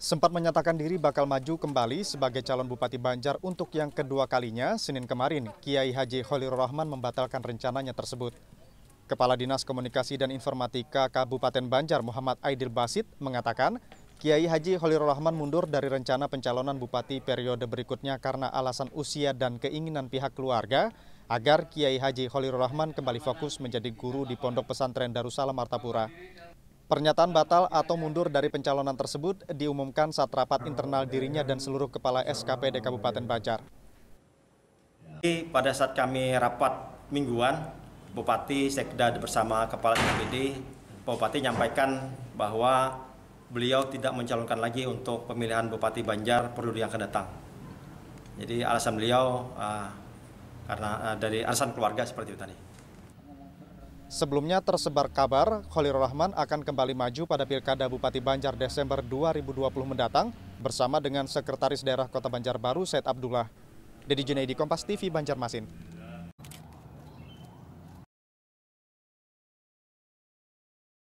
Sempat menyatakan diri bakal maju kembali sebagai calon Bupati Banjar untuk yang kedua kalinya, Senin kemarin, Kiai Haji Holirul Rahman membatalkan rencananya tersebut. Kepala Dinas Komunikasi dan Informatika Kabupaten Banjar Muhammad Aidil Basit mengatakan, Kiai Haji Holirul Rahman mundur dari rencana pencalonan Bupati periode berikutnya karena alasan usia dan keinginan pihak keluarga agar Kiai Haji Holirul Rahman kembali fokus menjadi guru di Pondok Pesantren Darussalam Martapura. Pernyataan batal atau mundur dari pencalonan tersebut diumumkan saat rapat internal dirinya dan seluruh kepala SKPD Kabupaten Banjar. Pada saat kami rapat mingguan, Bupati Sekda bersama Kepala SKPD, Bupati menyampaikan bahwa beliau tidak mencalonkan lagi untuk pemilihan Bupati Banjar perlu yang akan datang. Jadi alasan beliau uh, karena uh, dari alasan keluarga seperti itu tadi. Sebelumnya tersebar kabar Khalil Rahman akan kembali maju pada Pilkada Bupati Banjar Desember 2020 mendatang bersama dengan Sekretaris Daerah Kota Banjar Baru Said Abdullah. Dedi Junaidi Kompas TV Banjarmasin.